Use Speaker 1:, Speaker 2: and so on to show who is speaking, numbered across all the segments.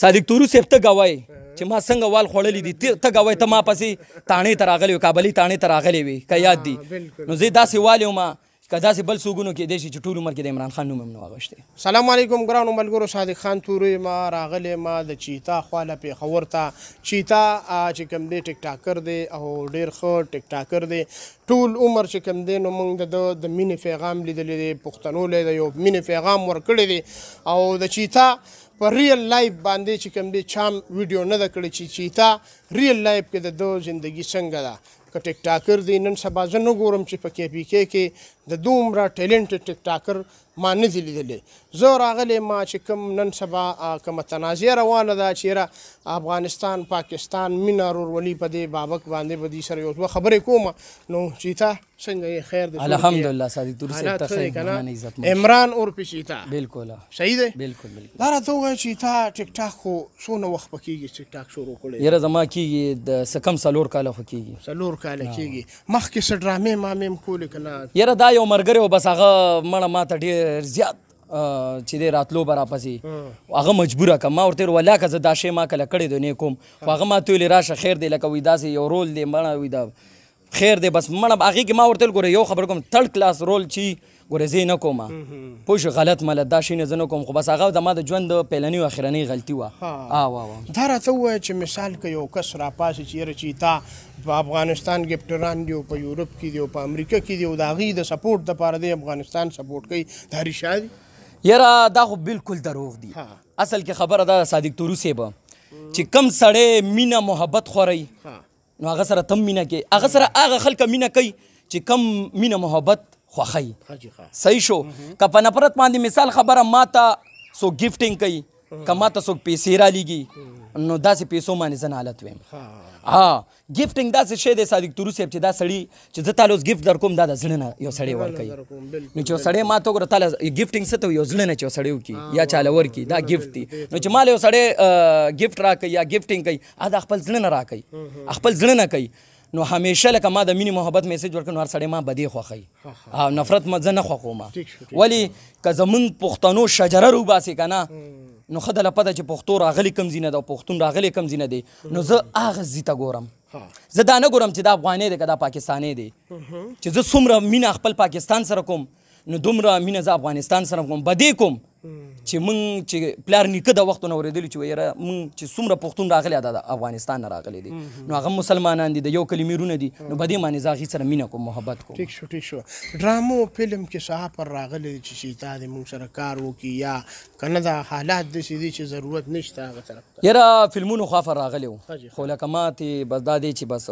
Speaker 1: صادق تورو صاحب ته گواهی چې ما څنګه وال خوړلې دي ته گواهی ته ما پسې تانې ته راغلی و کابلي تانې ته راغلی وي که یاد دي نو زه داسې والی وم که داسې بل څوګونو کې دی شي چې ټول عمر کې د عمران خان نوم هم نه واغېشتی
Speaker 2: سلام علیکم ګرانو ملګرو صادق خان تورې ما راغلی ما د چیتا خواله پیښور ته چیتا چې کوم دی ټیک ټاکر دی او ډېر ښه ټیک ټاکر دی ټول عمر چې کوم دی نو موږ د د مینې پیغام لیدلی دی پښتنو لی د یو مینې پیغام ورکړی دی او د چیتا په ریل لایف باندې چې کوم دی چام ویډیو نه ده کړی چې چې تا ریل لایف کې د دو ژوندۍ څنګه ده که ټیک ټاکر دی نن سبا زه نه ګورم چې په کې پی کې کې د دومره ټیلنټ ټیک ټاکر ما نه دي لیدلی زه راغلی ما چې کوم نن سبا کومه تنازعه روانه ده چېره افغانستان پاکستان مینه ورورولي په دې بابک باندې به دې سره یو دوه خبرې کوم نو چې تا څنګه یې خیر دی الحمدلله صادق تور صاحب تاسو عزت عمران اور پېچې تا بالکل صحیح دی بالکل بالکل دا راته وایي چې تا ټیک ټاک خو څونه وخت پکېږي ټیک ټاک شروع کړی یره
Speaker 1: زما کېږي د سکم سلور کال خو کېږي
Speaker 2: سلور کال کېږي مخکې سډرامې ما مې کولې کنه
Speaker 1: یره دا یو مرګره بس هغه مړه ماته ډیر ډیر زیات چې دی راتلو به راپسې هغه مجبوره کړم ما ورته ویل ولاکه زه دا شی ما کله کړی دی نه کوم خو هغه ما ته ویلې راشه خیر دی لکه وی داسې یو رول دی مړه وی دا خیر دی بس مړه هغه کې ما ورته ګوره یو خبر کوم تھرد کلاس رول چی ګوره زی نه کومه پوه غلط مله دا شی نه زنه کوم خو بس هغه د ما د ژوند د پیلنی او اخرنی غلطي
Speaker 2: و اه واه دا راته و چې مثال کې یو کس را پاسه چیرې چی تا په افغانستان کې پټران دی او په یورپ کې دی او په امریکا کې دی او دا غي د سپورټ د پاره دی افغانستان سپورټ کوي دا رښتیا یاره دا خو بالکل دروغ دی اصل کې خبره دا
Speaker 1: صادق توروسی به چې کم سړی مینه محبت خوري نو هغه سره تم مینه کوي هغه سره هغه خلک مینه کوي چې کم مینه محبت خوخی صحیح شو که په نفرت باندې مثال خبره ما ته سو گفټینګ کوي کما ته څوک پیسې را لېږي نو داسې پیسو باندې زه نالت ویم
Speaker 2: ها
Speaker 1: ګفټینګ داسې شی دی صادق تورو صاحب چې دا سړي چې زه تاله اوس ګفټ درکوم دا د زړه نه یو سړی ورکوي نو چې یو سړی ما ته وګوره تاله ګفټینګ څه ته یو زړه نه چې یو سړی وکړي یا چاله ورکړي دا ګفټ دی نو چې ماله یو سړی ګفټ راکوي یا ګفټینګ کوي دا خپل زړه نه راکوي خپل زړه نه کوي نو همیشه لکه ما د مینې محبت میسج ورکړ نو هر سړی ما بدې خوښوي نفرت ما زه نه خوښوم ولې که زمونږ پښتنو شجره روباسي که نه نو خدای له پته چې پښتو راغلی کم زینه ده پښتون راغلی کم زینه دی نو زه هغه زیته ګورم زه دا نه ګورم چې دا افغاني دی که دا پاکستانی دی چې زه څومره مینه خپل پاکستان سره کوم نو دومره مینه زه افغانستان سره کوم بدې کوم چې مونږ چې پلار نیکه د وختونه اورېدلی چې یاره مونږ چې څومره پښتون راغلی دا د افغانستان نه راغلی دی نو هغه مسلمانان دي د یو کلمې رونه دي نو
Speaker 2: په دې معنی زه هغې سره مینه کوم محبت کوم ټیک شو ټیک شو ډرامو فلم کې صحافر راغلی دی چې شیتا دی مونږ سره کار وکړي یا که نه دا حالات داسې دي چې ضرورت نه شته هغه طرف
Speaker 1: یاره فلمونو خو راغلی وو خو لکه ما بس دا دی چې بس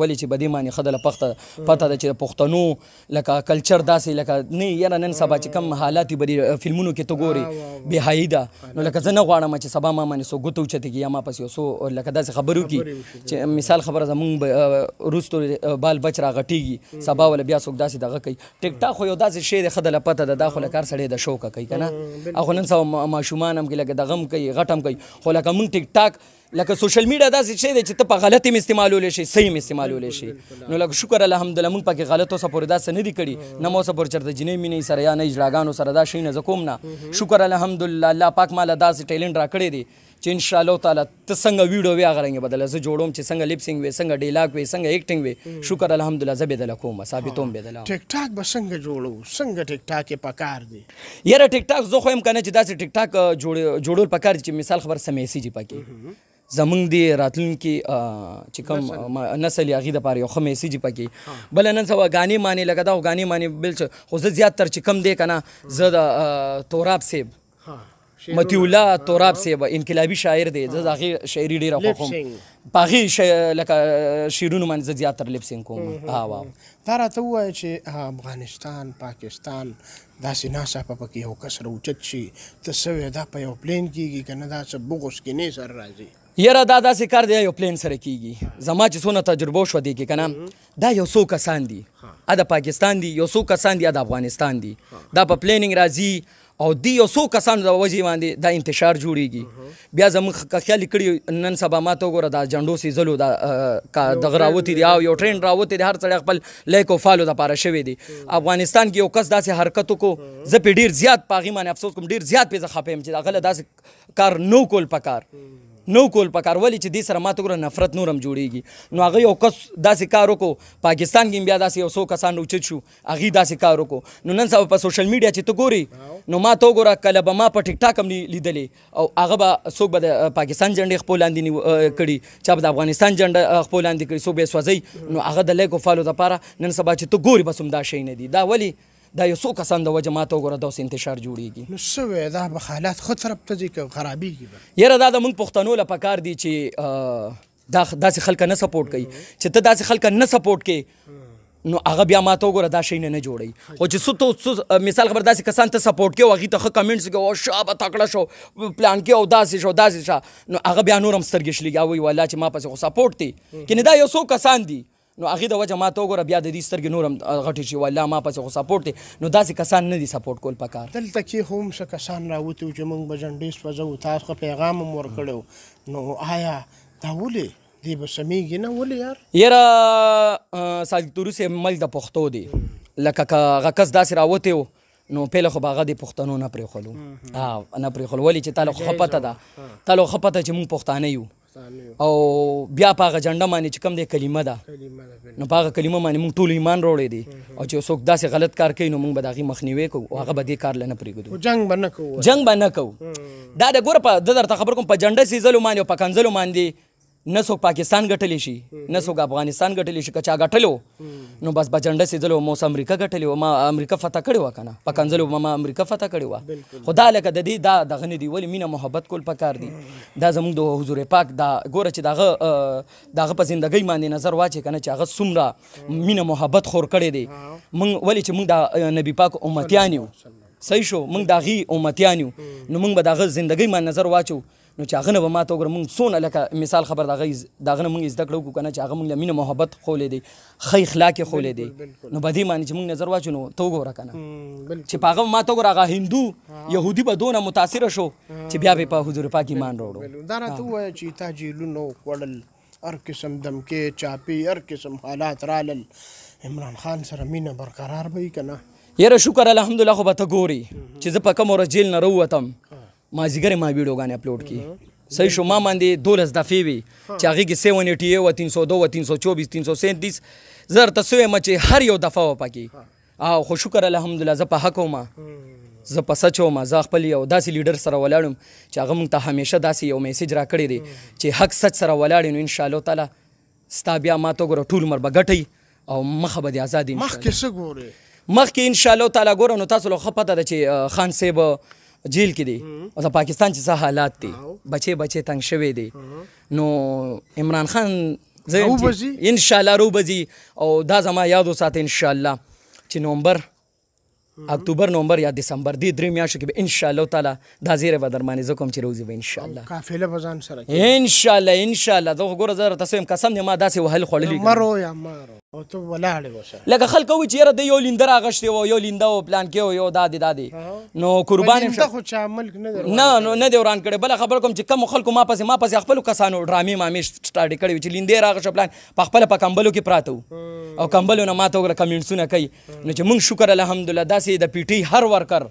Speaker 1: ولی چې بدی معنی خدله پخته پته ده چې پښتنو لکه کلچر داسې لکه نه یاره نن سبا چې کم حالات بدی فلمونو کې ته ګوري بے حیا ده نو لکه زه نه غواړم چې سبا ما باندې سو ګوتو چته کې یا ما پس یو سو لکه داسې خبرو کې چې مثال خبره زمونږ روستو بال بچ را غټیږي سبا ول بیا څوک داسې دغه کوي ټیک ټاک خو یو داسې شی ده خدله پته ده دا خو لکار سړی د شوق کوي کنه اخو نن سبا ماشومان هم کې لکه د غم کوي غټم کوي خو لکه مونږ ټیک ټاک لکه سوشل میډیا داسې شی دی چې ته په غلطي م استعمالولی شي صحیح م استعمالولی شي نو لکه شکر الحمدلله موږ پکې غلط اوسه پورې داسې نه دي کړي نه مو اوسه پورې چېرته جینۍ مینې سره یا نه اجراګانو سره دا شی نه زه کوم نه شکر الحمدلله الله پاک ماله داسې ټیلنټ راکړی دی چې ان شاء الله تعالی ته څنګه ویډیو وی هغه رنګ بدله زه جوړوم چې څنګه لپ سنگ وي څنګه ډیلاګ وي څنګه ایکټینګ وي شکر الحمدلله زه بدله کوم ثابتوم بدله
Speaker 2: ټیک ټاک به څنګه جوړو څنګه ټیک
Speaker 1: ټاک یې پکار دی یاره ټیک ټاک زه خو هم کنه چې داسې ټیک ټاک جوړول پکار چې مثال خبر سمې سي جی پکې زمونږ د راتلونکي چې کوم نسل هغې دپاره یو ښه میسیج پکې بله نن سبا غانې مانې لکه دا خو غانې مانې بل څه خو زه زیات تر چې کوم دی که نه زه د توراب صیب متی الله تراب سیبه انقلابی شاعر دی زه هغه شاعری ډیره خوښوم پاغي لکه شیرونو باندې
Speaker 2: زیاتر لپسینګ کوم ها وا دا راته وای چې افغانستان پاکستان داسې ناڅاپه پکې یو کس راوچت شي ته سوې دا په یو پلین کېږي که نه دا څه بغوس کې نه سر راځي
Speaker 1: یره دا داسې کار دی یو پلین سره کیږي زما چې څونه تجربه شو دی کې کنه دا یو څو کسان دي ا د پاکستان دي یو څو کسان دي ا د افغانستان دي دا په پلینینګ راځي او دی یو څو کسان د وجې باندې دا انتشار جوړیږي بیا زموږ خیال کړي نن سبا ما ته وګوره دا جنډو سي زلو دا د غراوتی دی او یو ټرین راوتی دی هر څړی خپل لیک او فالو د پاره شوی دی افغانستان کې یو کس داسې حرکت کو زه په ډیر زیات پاغي باندې افسوس کوم ډیر زیات په زخه پم چې دا غل داسې کار نو کول پکار نو کول پکار ولی چې دې سره ماته ګوره نفرت نورم جوړیږي نو هغه یو کس داسې کار وکړو پاکستان کې بیا داسې یو څو کسان اوچت شو هغې داسې کار وکړو نو نن سبا په سوشل میډیا چې ته ګورې نو ما ته وګوره کله به ما په ټیک ټاک هم لیدلې او هغه به څوک به د پاکستان جنډې خپل لاندې کړي چا به د افغانستان جنډه خپل لاندې کړي څوک به یې سوځوي نو هغه د لایک او فالو دپاره نن سبا چې ته ګورې بس همدا شی نه دي دا ولې دا یو څو کسان د وجه ماته وګوره دا اوس انتشار جوړیږي
Speaker 2: نو څه دا به حالات ښه طرف ته ځي که خرابیږي
Speaker 1: یاره دا د موږ پښتنو له پکار دي چې دا داسې خلک نه سپورټ کوي چې ته داسې خلک نه سپورټ کوي نو هغه بیا ماته وګوره دا شی نه نه جوړي خو چې څو څو مثال خبر داسې کسان ته سپورټ کوي هغه ته ښه کمنټس کوي او شابه تکړه شو پلان کې او داسې شو داسې شو نو هغه بیا نور هم سترګې شلېږي وایي والله چې ما پسې خو سپورټ دی کنه دا یو څو کسان دي نو هغه د وجه ما ته وګوره بیا د دې سترګې نورم غټې شي والله ما پسې خو سپورټ دی نو داسې کسان نه
Speaker 2: دي سپورټ کول پکار دلته کې هم ښه کسان راوتي وو چې موږ به جنډې سوځو تاسو ښه پیغام هم ورکړی نو آیا دا ولې دی به سمیږي نه ولې یار
Speaker 1: یاره
Speaker 2: سالکتوري سه مل د پښتو دی
Speaker 1: لکه هغه کس داسې راوتی و نو پیله خو به هغه د پښتنو نه پرېښولو نه پرېښول ولې چې تا له خو ښه پته ده تا له خو ښه پته چې مونږ پښتانه یو او بیا په هغه جنډه باندې چې کوم دی کلمه ده نو په هغه کلمه باندې موږ ټول ایمان راوړی دی او چې څوک داسې غلط کار کوي نو موږ به د هغې مخنیوی کوو او هغه به دې کار لنه پرېږدو جنګ به نه کوو جنګ به نه کوو دا د ګوره په د درته خبر کوم په جنډه سیزلو باندې او په کنځلو باندې نه څوک پاکستان ګټلی شي نه څوک افغانستان ګټلی شي که چا ګټلی نو بس بجنډه سیدلو ما اوس امریکا ګټلی وه ما امریکا فتح کړې وه که نه په کنځلو به ما امریکا فتح کړې وه خو دا لکه د دې دا دغه نه دي ولې مینه محبت کول پکار دي دا زموږ د حضور پاک دا ګوره چې دغه دغه په زندګۍ باندې نظر واچې که نه چې هغه څومره مینه محبت خور کړی دی موږ ولې چې موږ د نبي پاک امتیان یو صحیح شو موږ د هغې امتیان یو نو موږ به د هغه زندګۍ باندې نظر واچو نو چې هغه نه به ما ته وګوره مونږ څونه لکه مثال خبر د هغه د هغه نه مونږ زده کړه وکړو که نه چې هغه مونږ له مینه محبت خولې دی ښه اخلاق یې خولې دی نو په دې باندې چې مونږ نظر واچو نو ته وګوره که نه چې په هغه ما ته وګوره هغه هندو یهودي به دونه متاثره شو چې بیا به په حضور پاک ایمان راوړو
Speaker 2: دا راته ووایه چې تاجیلونه وخوړل هر قسم دمکې چاپی هر قسم حالات رالل عمران خان سره مینه برقرار به وي که نه
Speaker 1: یاره شکر الحمدلله خو به ته ګورې چې زه په کومه ورځ جیل نه راووتم مازیګر ما ویډیو غانې اپلوډ کی صحیح شو ما باندې دولس دفعې وي چې هغه کې 780 او 302 او 324 337 زر تاسو یې مچ هر یو دفعه و پکې او خو شکر الحمدلله زه په حق ما زه په سچو ما زه خپل یو داسې لیډر سره ولاړم چې هغه مونږ ته همیشه داسې یو میسج را کړی دی چې حق سچ سره ولاړ نو ان شاء الله تعالی ستا بیا ما ته ګوره ټول مر به ګټي او مخه به دې آزادي مخکې
Speaker 2: څه ګورې
Speaker 1: مخکې ان شاء الله تعالی ګوره نو تاسو له خپته ده چې خان صاحب جیل کې دی او د پاکستان چې څه حالات دي بچي بچي تنگ شوي دي نو عمران خان ان شاء الله روبزي او دا زما یاد وساته ان شاء الله چې نومبر اکتوبر نومبر یا دسمبر دی درې میاشتو کې به ان شاء الله تعالی دا زیره به درمانه زه کوم چې روزي به ان شاء الله
Speaker 2: قافله به ځان سره
Speaker 1: ان شاء الله ان شاء الله زه ګوره زه تاسو هم قسم نه ما داسې وهل خړلې
Speaker 2: مرو یا مرو او ته ولاړې وشه لکه
Speaker 1: خلک وی چې یاره د یو لیندر اغشتې و یو لینده و پلان کې و یو دادې دادې نو قربان شه خو چا ملک نه نه نو نه دی وران کړي بل خبر کوم چې کم خلکو ما پسې ما پسې خپل کسانو ډرامې ما مې سٹارټ کړې چې لیندې راغښه پلان په خپل په کمبلو کې پراته او کمبلو نه ما ته وګړه کمنټسونه کوي نو چې مونږ شکر الحمدلله داسې د پیټي هر ورکر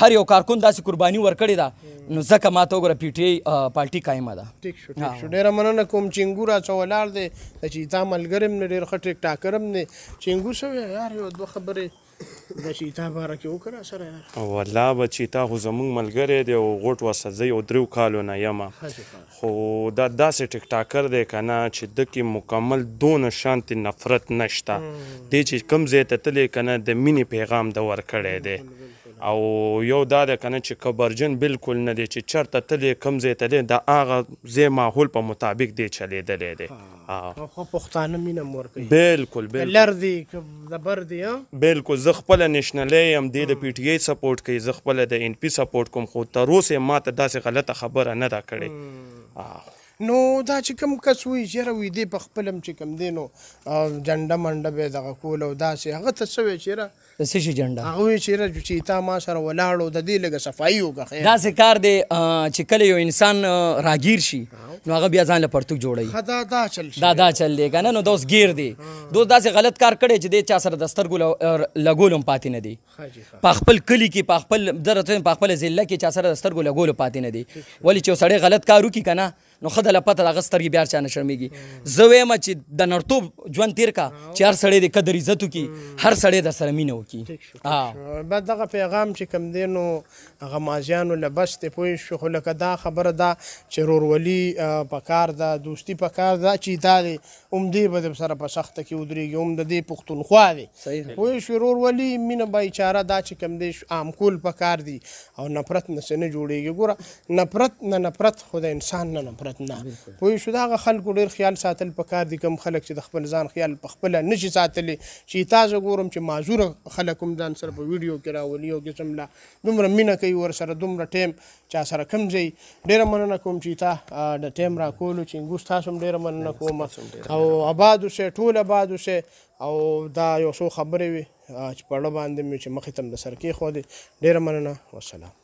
Speaker 1: هر یو کارکون داسې قرباني ورکړې ده نو ځکه ماته وګوره پی ټی آی
Speaker 2: پارټي قایمه ده ټیک شو ټیک شو ډېره مننه کوم چینګو را څه ولاړ دی چې تا ملګری م نه ډېر ښه ټیک ټاکر م دی چینګو شوی یار یو دوه خبرې د چیتا باره کې وکړه سره یار والله به چیتا خو زمونږ ملګری دی او غوټ وسه زه یو درېو کالو نه یم خو دا داسې ټیک ټاکر دی که نه چې ده کې مکمل دونه شانتې نفرت نشته دی چې کوم ځای ته تللی که نه د مینې پیغام د ورکړی دی او یو دا د کنه چې کبرجن بالکل نه دی چې چرته تلې کم ځای ته دی د هغه ځای ماحول په مطابق دی چلیدلی دی خو پښتانه مینه م ورکوي بالکل لر دی دبر دی بالکل زه خپله نیشنلی یم دی د پی ټي آی سپورټ کوي زه خپله د ان پي سپورټ کوم خو تر اوسه ما ته داسې غلطه خبره نه ده کړې نو دا چې کوم کس وي یره وي دی په خپلم چې کوم دی نو جنډه منډه به دغه کول او داسې هغه ته څه وی چیرې د څه شي جنډه هغه وی چیرې چې تا ما سره ولاړو د دې لګه صفایي وکړه
Speaker 1: داسې کار دی چې کله یو انسان راګیر شي نو هغه بیا ځان له پرتوک جوړوي
Speaker 2: دا دا چل دا
Speaker 1: دا چل دی کنه نو دوس گیر دی دوس داسې غلط کار کړي چې د چا سره دستر ګول لګولم پاتې نه دی په خپل کلی کې په خپل درته په خپل ځله کې چا سره دستر ګول لګول پاتې نه دی ولی چې سړی غلط کار وکړي کنه نو خدای له پته دغه سترګې بیا چانه شرمېږي زه وایم چې د نرتوب ژوند
Speaker 2: تیر کا چې
Speaker 1: هر سړی د قدر عزت وکړي هر سړی در سره مینه
Speaker 2: وکړي بعد دغه پیغام چې کم دی نو هغه مازیانو له بس ته پوه شو خو لکه دا خبره ده چې رورولي په کار ده دوستي په کار ده چې دا دی عمدې به در سره په سخته کې ودرېږي هم د دې پښتونخوا دی پوه شو رورولي مینه به اشاره دا چې کم دی عام کول په کار دی او نفرت نه نه جوړېږي ګوره نفرت نه نفرت خو د انسان نه نفرت نفرت نه پوه شو دا خلکو ډیر خیال ساتل پکار دي کم خلک چې د خپل ځان خیال په خپل نشي ساتلی چې تاسو ګورم چې معذور خلک هم ځان سره په ویډیو کې راولي او قسم لا دومره مینه کوي ور سره دومره ټیم چا سره کم ځای ډیره مننه کوم چې تا د ټیم را کولو چې ګوس تاسو هم ډیره مننه کوم او آباد اوسه ټول آباد اوسه او دا یو څو خبرې وي چې په اړه باندې مې چې مخې تم د سر کې خو دې ډیره مننه والسلام